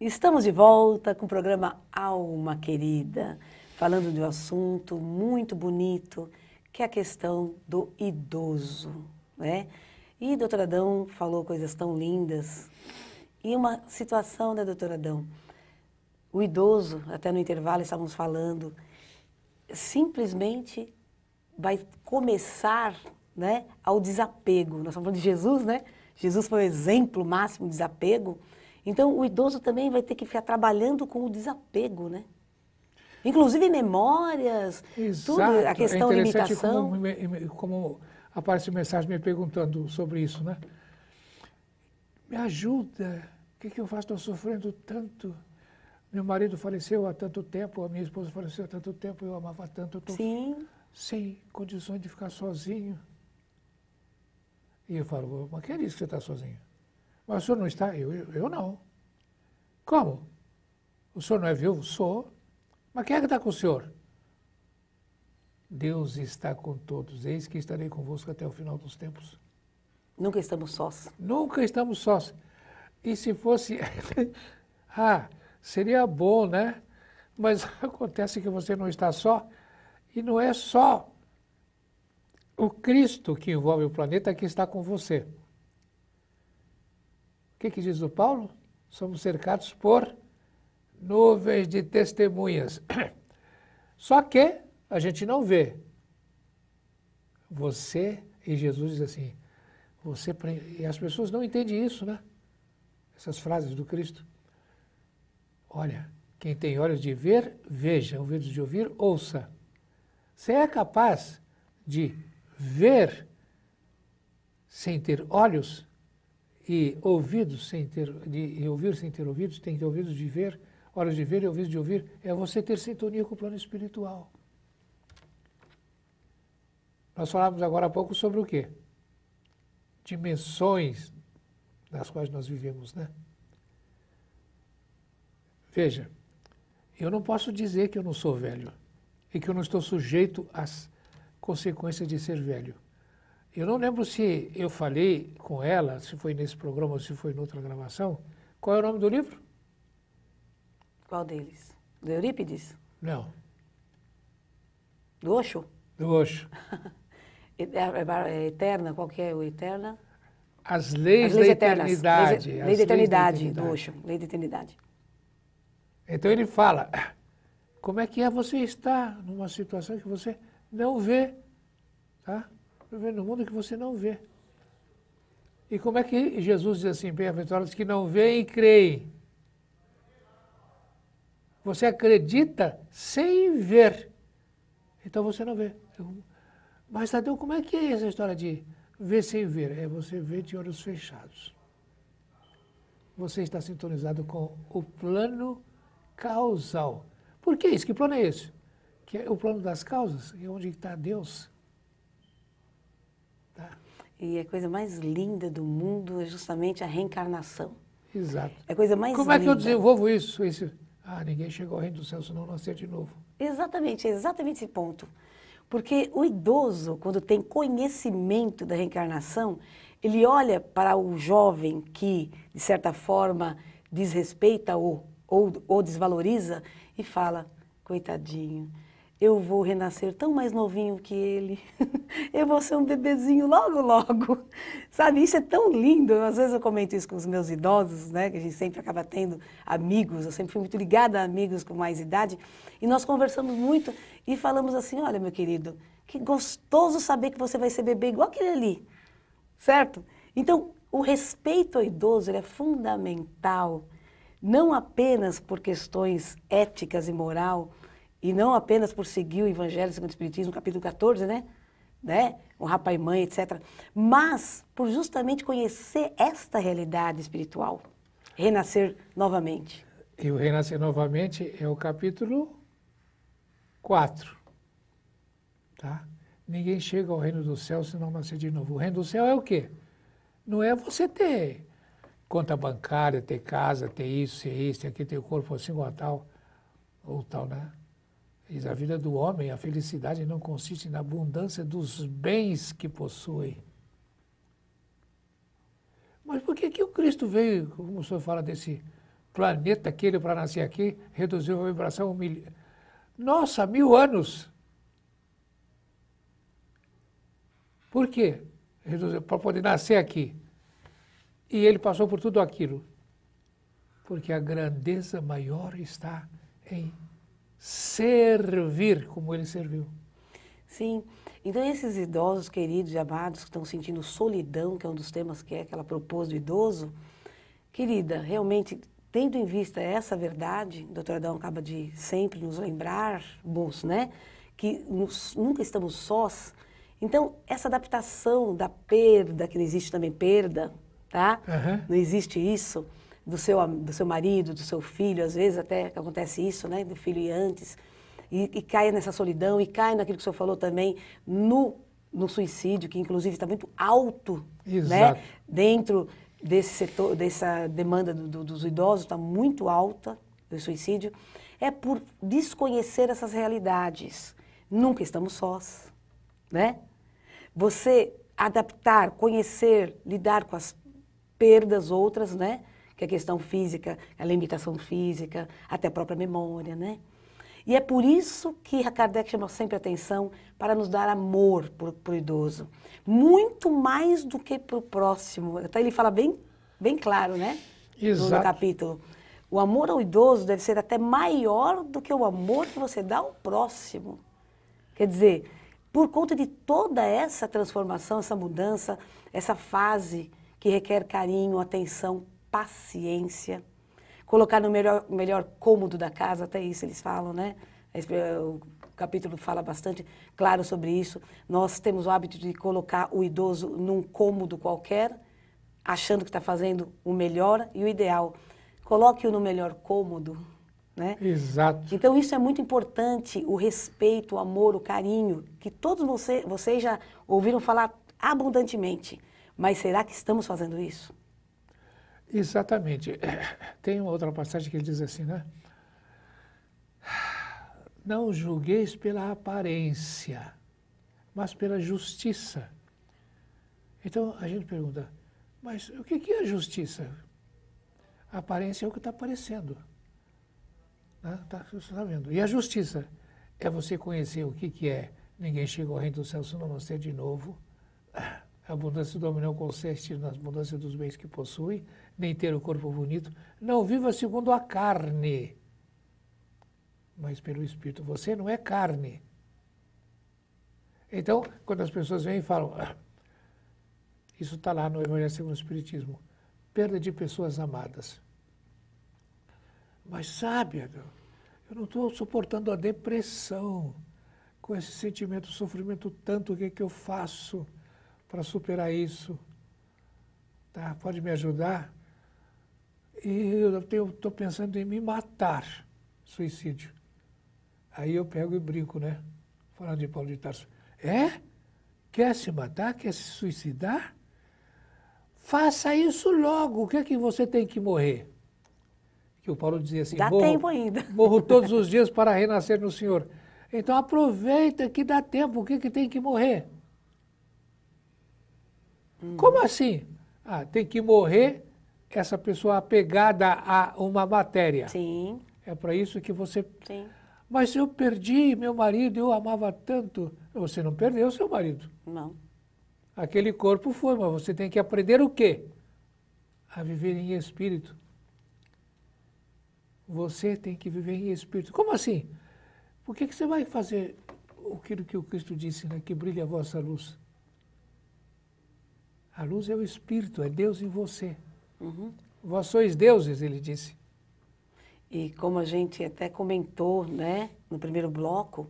Estamos de volta com o programa Alma Querida, falando de um assunto muito bonito, que é a questão do idoso, né? E doutor Adão falou coisas tão lindas. E uma situação, né, doutora Adão? O idoso, até no intervalo estávamos falando, simplesmente vai começar né, ao desapego. Nós estamos falando de Jesus, né? Jesus foi o exemplo máximo de desapego. Então, o idoso também vai ter que ficar trabalhando com o desapego, né? Inclusive memórias, Exato. tudo, a é questão é limitação. Como, como aparece mensagem me perguntando sobre isso, né? Me ajuda, o que, que eu faço? Estou sofrendo tanto. Meu marido faleceu há tanto tempo, a minha esposa faleceu há tanto tempo, eu amava tanto. estou Sem condições de ficar sozinho. E eu falo, mas que é isso que você está sozinho? Mas o senhor não está? Eu, eu, eu não. Como? O senhor não é viúvo? Sou. Mas quem é que está com o senhor? Deus está com todos. Eis que estarei convosco até o final dos tempos. Nunca estamos sós. Nunca estamos sós. E se fosse. ah, seria bom, né? Mas acontece que você não está só. E não é só o Cristo que envolve o planeta que está com você. O que, que diz o Paulo? Somos cercados por nuvens de testemunhas. Só que a gente não vê. Você e Jesus diz assim, você e as pessoas não entendem isso, né? Essas frases do Cristo. Olha, quem tem olhos de ver, veja, ouvidos de ouvir, ouça. Você é capaz de ver sem ter olhos? E ouvidos sem ter, de, e ouvir sem ter ouvidos, tem que ouvidos de ver, horas de ver e ouvidos de ouvir, é você ter sintonia com o plano espiritual. Nós falamos agora há pouco sobre o quê? Dimensões das quais nós vivemos, né? Veja, eu não posso dizer que eu não sou velho e que eu não estou sujeito às consequências de ser velho. Eu não lembro se eu falei com ela, se foi nesse programa ou se foi noutra gravação. Qual é o nome do livro? Qual deles? Do Eurípides? Não. Do Oxo? Do Oxo. É, é eterna, qual que é o Eterna? As leis, As leis da eternas. eternidade. Leis, lei da eternidade, leis do Lei da eternidade. Então ele fala, ah, como é que é você estar numa situação que você não vê, tá? viver no mundo que você não vê. E como é que Jesus diz assim, bem-aventurados que não vê e creem? Você acredita sem ver. Então você não vê. Mas, Tadeu, como é que é essa história de ver sem ver? É você ver de olhos fechados. Você está sintonizado com o plano causal. Por que isso? Que plano é esse? Que é o plano das causas, é onde está Deus. E a é coisa mais linda do mundo é justamente a reencarnação. Exato. É a coisa mais Como linda. é que eu desenvolvo isso? Esse... Ah, ninguém chegou ao reino do céu, senão nascer de novo. Exatamente, é exatamente esse ponto. Porque o idoso, quando tem conhecimento da reencarnação, ele olha para o jovem que, de certa forma, desrespeita ou, ou, ou desvaloriza e fala: coitadinho, eu vou renascer tão mais novinho que ele. eu vou ser um bebezinho logo, logo. Sabe, isso é tão lindo. Às vezes eu comento isso com os meus idosos, né? Que a gente sempre acaba tendo amigos. Eu sempre fui muito ligada a amigos com mais idade. E nós conversamos muito e falamos assim, olha, meu querido, que gostoso saber que você vai ser bebê igual aquele ali. Certo? Então, o respeito ao idoso é fundamental, não apenas por questões éticas e moral, e não apenas por seguir o Evangelho segundo o Espiritismo, capítulo 14, né? né? O rapaz e mãe, etc. Mas por justamente conhecer esta realidade espiritual, renascer novamente. E o renascer novamente é o capítulo 4. Tá? Ninguém chega ao reino do céu se não nascer de novo. O reino do céu é o quê? Não é você ter conta bancária, ter casa, ter isso, ter isso, ter aquilo, ter o corpo assim ou tal, ou tal, né? Diz, a vida do homem, a felicidade não consiste na abundância dos bens que possui. Mas por que, que o Cristo veio, como o senhor fala, desse planeta aquele para nascer aqui, reduziu a vibração a um mil... Nossa, mil anos! Por quê? Para poder nascer aqui. E ele passou por tudo aquilo. Porque a grandeza maior está em servir como ele serviu. Sim. Então, esses idosos queridos e amados que estão sentindo solidão, que é um dos temas que, é, que ela propôs do idoso, querida, realmente, tendo em vista essa verdade, a doutora Adão acaba de sempre nos lembrar, bolso, né? Que nos, nunca estamos sós. Então, essa adaptação da perda, que não existe também perda, tá? Uhum. Não existe isso do seu, do seu marido, do seu filho, às vezes até acontece isso, né? Do filho e antes. E, e cai nessa solidão, e cai naquilo que o senhor falou também, no, no suicídio, que inclusive está muito alto, né, Exato. né? Dentro desse setor, dessa demanda do, do, dos idosos, está muito alta, do suicídio, é por desconhecer essas realidades. Nunca estamos sós, né? Você adaptar, conhecer, lidar com as perdas outras, né? que a é questão física, a limitação física, até a própria memória, né? E é por isso que Kardec chama sempre atenção para nos dar amor para o idoso. Muito mais do que para o próximo. Então ele fala bem, bem claro, né? Exato. No capítulo. O amor ao idoso deve ser até maior do que o amor que você dá ao próximo. Quer dizer, por conta de toda essa transformação, essa mudança, essa fase que requer carinho, atenção paciência, colocar no melhor, melhor cômodo da casa, até isso eles falam, né? É o capítulo fala bastante claro sobre isso. Nós temos o hábito de colocar o idoso num cômodo qualquer, achando que está fazendo o melhor e o ideal. Coloque-o no melhor cômodo, né? Exato. Então isso é muito importante, o respeito, o amor, o carinho, que todos você, vocês já ouviram falar abundantemente. Mas será que estamos fazendo isso? Exatamente. É, tem uma outra passagem que ele diz assim, né? Não julgueis pela aparência, mas pela justiça. Então a gente pergunta, mas o que é justiça? A aparência é o que está aparecendo. Né? Tá, você está vendo. E a justiça é você conhecer o que, que é. Ninguém chegou ao reino do céu se não nascer de novo a abundância do homem não consiste na abundância dos bens que possui, nem ter o corpo bonito. Não viva segundo a carne, mas pelo espírito. Você não é carne. Então, quando as pessoas vêm e falam, ah, isso está lá no Evangelho segundo o Espiritismo, perda de pessoas amadas. Mas sabe, eu não estou suportando a depressão com esse sentimento, sofrimento tanto, o que, é que eu faço? para superar isso. Tá? Pode me ajudar? E eu estou pensando em me matar, suicídio. Aí eu pego e brinco, né? Falando de Paulo de Tarso. É? Quer se matar? Quer se suicidar? Faça isso logo. O que é que você tem que morrer? Que o Paulo dizia assim: dá morro, tempo ainda. Morro todos os dias para renascer no Senhor. Então aproveita que dá tempo. O que, é que tem que morrer? Como assim? Ah, tem que morrer essa pessoa apegada a uma matéria. Sim. É para isso que você. Sim. Mas eu perdi meu marido, eu amava tanto. Você não perdeu seu marido. Não. Aquele corpo foi, mas você tem que aprender o quê? A viver em espírito. Você tem que viver em espírito. Como assim? Por que, que você vai fazer aquilo que o Cristo disse, né? que brilha a vossa luz? A luz é o Espírito, é Deus em você. Uhum. Vós sois deuses, ele disse. E como a gente até comentou né, no primeiro bloco,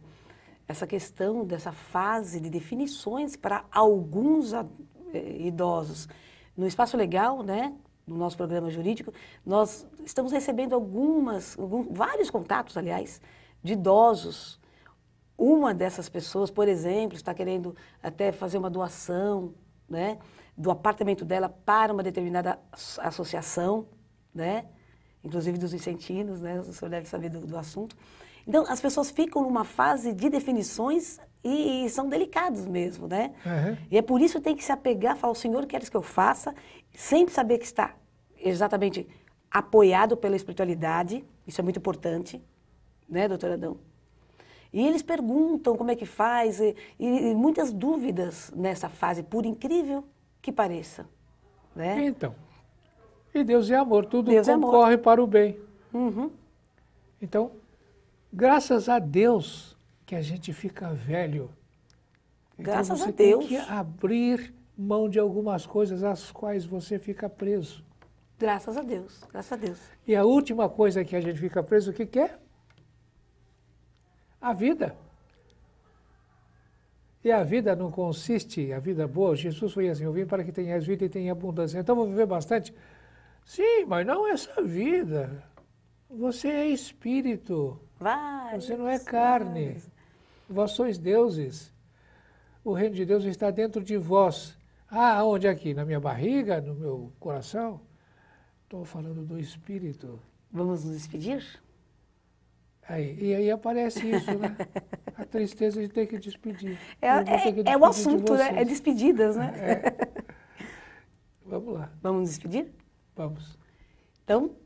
essa questão dessa fase de definições para alguns eh, idosos. No Espaço Legal, né, no nosso programa jurídico, nós estamos recebendo algumas, algum, vários contatos, aliás, de idosos. Uma dessas pessoas, por exemplo, está querendo até fazer uma doação, né? do apartamento dela para uma determinada associação, né? inclusive dos incentivos, né? o senhor deve saber do, do assunto. Então, as pessoas ficam numa fase de definições e, e são delicados mesmo, né? Uhum. E é por isso que tem que se apegar, falar, o senhor queres que eu faça, sempre saber que está exatamente apoiado pela espiritualidade, isso é muito importante, né, doutor Adão? E eles perguntam como é que faz, e, e, e muitas dúvidas nessa fase, por incrível que pareça. Né? Então, e Deus é amor, tudo Deus concorre é amor. para o bem. Uhum. Então, graças a Deus que a gente fica velho. Então graças então você a Deus. Tem que abrir mão de algumas coisas às quais você fica preso. Graças a Deus, graças a Deus. E a última coisa que a gente fica preso, o que, que é? A vida. E a vida não consiste, a vida boa, Jesus foi assim, eu vim para que tenhas vida e tenha abundância. Então vou viver bastante. Sim, mas não essa vida. Você é espírito. Vai. Você não é carne. Vós sois deuses. O reino de Deus está dentro de vós. Ah, onde aqui? Na minha barriga? No meu coração? Estou falando do espírito. Vamos nos despedir? Aí, e aí aparece isso, né? A tristeza de ter que despedir. É, é, que despedir é o assunto, de né? É despedidas, né? É. Vamos lá. Vamos nos despedir? Vamos. Então,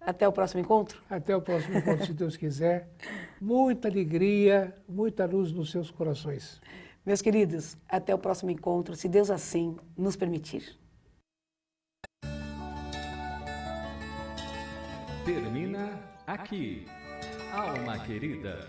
até o próximo encontro? Até o próximo encontro, se Deus quiser. Muita alegria, muita luz nos seus corações. Meus queridos, até o próximo encontro, se Deus assim nos permitir. Termina aqui. Alma Querida.